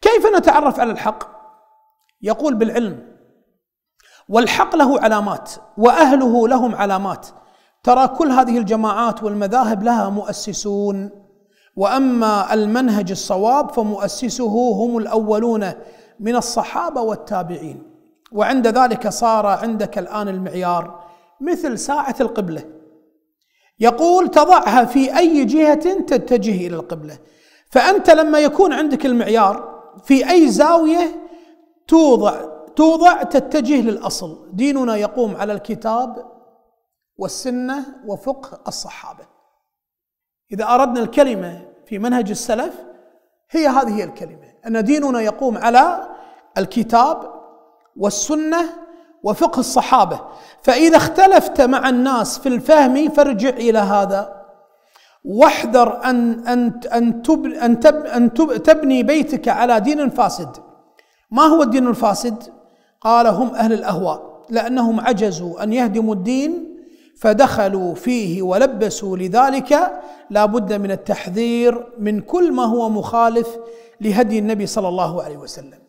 كيف نتعرف على الحق يقول بالعلم والحق له علامات واهله لهم علامات ترى كل هذه الجماعات والمذاهب لها مؤسسون واما المنهج الصواب فمؤسسه هم الاولون من الصحابه والتابعين وعند ذلك صار عندك الان المعيار مثل ساعه القبله يقول تضعها في اي جهه تتجه الى القبله فانت لما يكون عندك المعيار في أي زاوية توضع توضع تتجه للأصل ديننا يقوم على الكتاب والسنة وفقه الصحابة إذا أردنا الكلمة في منهج السلف هي هذه هي الكلمة أن ديننا يقوم على الكتاب والسنة وفقه الصحابة فإذا اختلفت مع الناس في الفهم فارجع إلى هذا واحذر أن أن أن تب أن, تب أن تب تبني بيتك على دين فاسد. ما هو الدين الفاسد؟ قال هم أهل الأهواء لأنهم عجزوا أن يهدموا الدين فدخلوا فيه ولبسوا لذلك لا بد من التحذير من كل ما هو مخالف لهدي النبي صلى الله عليه وسلم